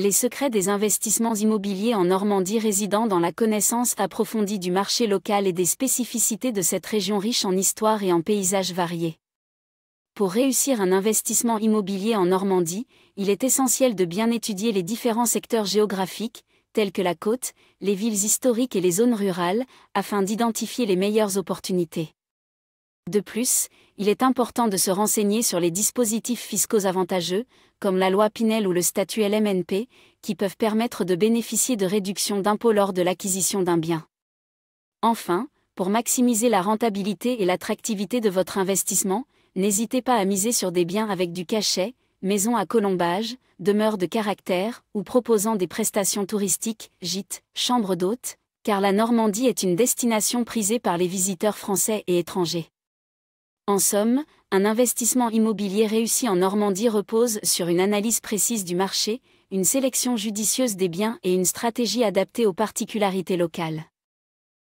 Les secrets des investissements immobiliers en Normandie résident dans la connaissance approfondie du marché local et des spécificités de cette région riche en histoire et en paysages variés. Pour réussir un investissement immobilier en Normandie, il est essentiel de bien étudier les différents secteurs géographiques, tels que la côte, les villes historiques et les zones rurales, afin d'identifier les meilleures opportunités. De plus, il est important de se renseigner sur les dispositifs fiscaux avantageux, comme la loi Pinel ou le statut LMNP, qui peuvent permettre de bénéficier de réductions d'impôts lors de l'acquisition d'un bien. Enfin, pour maximiser la rentabilité et l'attractivité de votre investissement, n'hésitez pas à miser sur des biens avec du cachet, maisons à colombage, demeures de caractère ou proposant des prestations touristiques, gîtes, chambres d'hôtes, car la Normandie est une destination prisée par les visiteurs français et étrangers. En somme, un investissement immobilier réussi en Normandie repose sur une analyse précise du marché, une sélection judicieuse des biens et une stratégie adaptée aux particularités locales.